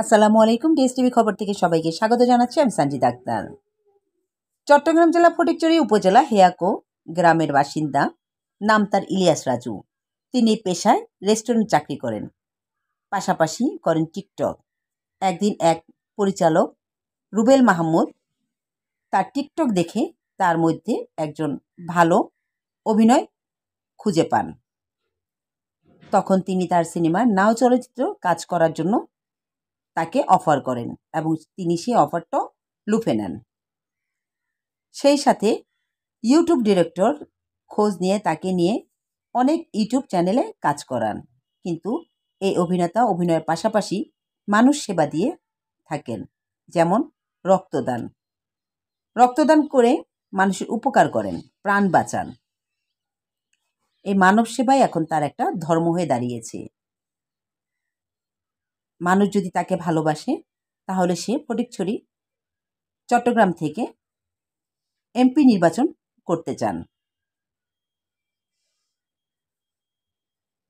আসসালামু আলাইকুম DS TV খবর থেকে সবাইকে স্বাগত জানাচ্ছি আমি সানজি ডাক্তার চট্টগ্রাম জেলা ফটিকচুরি উপজেলা হেয়াকো গ্রামের বাসিন্দা নাম তার ইলিয়াস রাজু তিনি পেশায় রেস্টুরেন্ট চাকরি করেন পাশাপাশি করেন টিকটক একদিন এক পরিচালক রুবেল মাহমুদ তার টিকটক দেখে তার মধ্যে একজন ভালো অভিনয় খুঁজে পান তখন তিনি তার সিনেমার নাও চলচ্চিত্র কাজ করার জন্য তাকে অফার করেন এবং তিনি সেই অফারটাও লুফে নেন সেই সাথে ইউটিউব ডিরেক্টর খোঁজ নিয়ে তাকে নিয়ে অনেক ইউটিউব চ্যানেলে কাজ করান কিন্তু এই অভিনেতা অভিনয়ের পাশাপাশি মানুষ সেবা দিয়ে থাকেন যেমন রক্তদান রক্তদান করে মানুষের উপকার করেন প্রাণ বাঁচান এই মানব সেবাই এখন তার একটা ধর্ম হয়ে দাঁড়িয়েছে মানুষ যদি তাকে ভালোবাসে তাহলে সে ফটিকছড়ি চট্টগ্রাম থেকে এমপি নির্বাচন করতে চান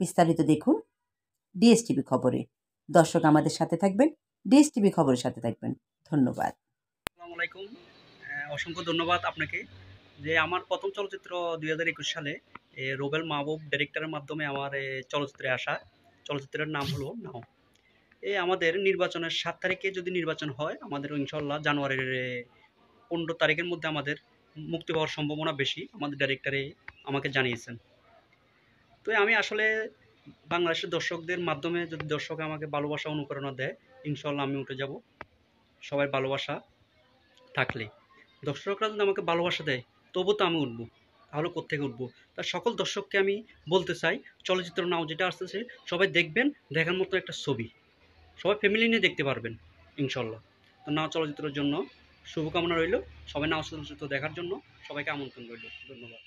বিস্তারিত দেখুন ডিএসটিভি খবরে দর্শক আমাদের সাথে থাকবেন ডিএসটিভি খবরের সাথে থাকবেন ধন্যবাদ আলাইকুম অসংখ্য ধন্যবাদ আপনাকে যে আমার প্রথম চলচ্চিত্র দুই হাজার একুশ সালে রোবেল মাহবুব ডিরেক্টরের মাধ্যমে আমার চলচ্চিত্রে আসা চলচ্চিত্রের নাম হলো নাও এই আমাদের নির্বাচনের সাত তারিখে যদি নির্বাচন হয় আমাদের ইনশাল্লাহ জানুয়ারির পনেরো তারিখের মধ্যে আমাদের মুক্তি পাওয়ার সম্ভাবনা বেশি আমাদের ডাইরেক্টরে আমাকে জানিয়েছেন তো আমি আসলে বাংলাদেশের দর্শকদের মাধ্যমে যদি দর্শক আমাকে ভালোবাসা অনুপ্রেরণা দেয় ইনশাল্লাহ আমি উঠে যাব সবাই ভালোবাসা থাকলে দর্শকরা যদি আমাকে ভালোবাসা দেয় তবু তো আমি উঠব তাহলে কোথেকে উঠবো তা সকল দর্শককে আমি বলতে চাই চলচ্চিত্র নাও যেটা আসতেছে সবাই দেখবেন দেখার মতো একটা ছবি সবাই ফ্যামিলি নিয়ে দেখতে পারবেন ইনশাল্লাহ তো নাও চলচ্চিত্রের জন্য শুভকামনা রইল সবাই নাও চলচ্চিত্র দেখার জন্য সবাইকে আমন্ত্রণ রইল ধন্যবাদ